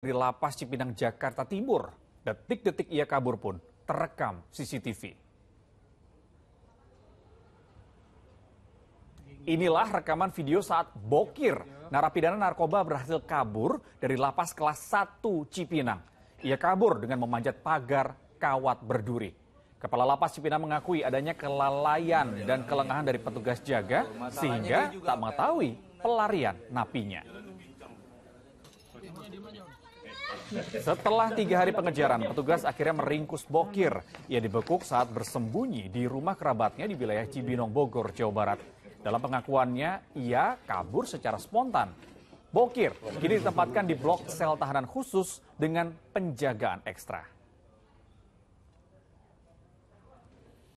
dari lapas Cipinang Jakarta Timur. Detik-detik ia kabur pun terekam CCTV. Inilah rekaman video saat Bokir, narapidana narkoba berhasil kabur dari lapas kelas 1 Cipinang. Ia kabur dengan memanjat pagar kawat berduri. Kepala Lapas Cipinang mengakui adanya kelalaian dan kelengahan dari petugas jaga sehingga tak mengetahui pelarian napinya. Setelah tiga hari pengejaran, petugas akhirnya meringkus Bokir. Ia dibekuk saat bersembunyi di rumah kerabatnya di wilayah Cibinong, Bogor, Jawa Barat. Dalam pengakuannya, ia kabur secara spontan. Bokir kini ditempatkan di blok sel tahanan khusus dengan penjagaan ekstra.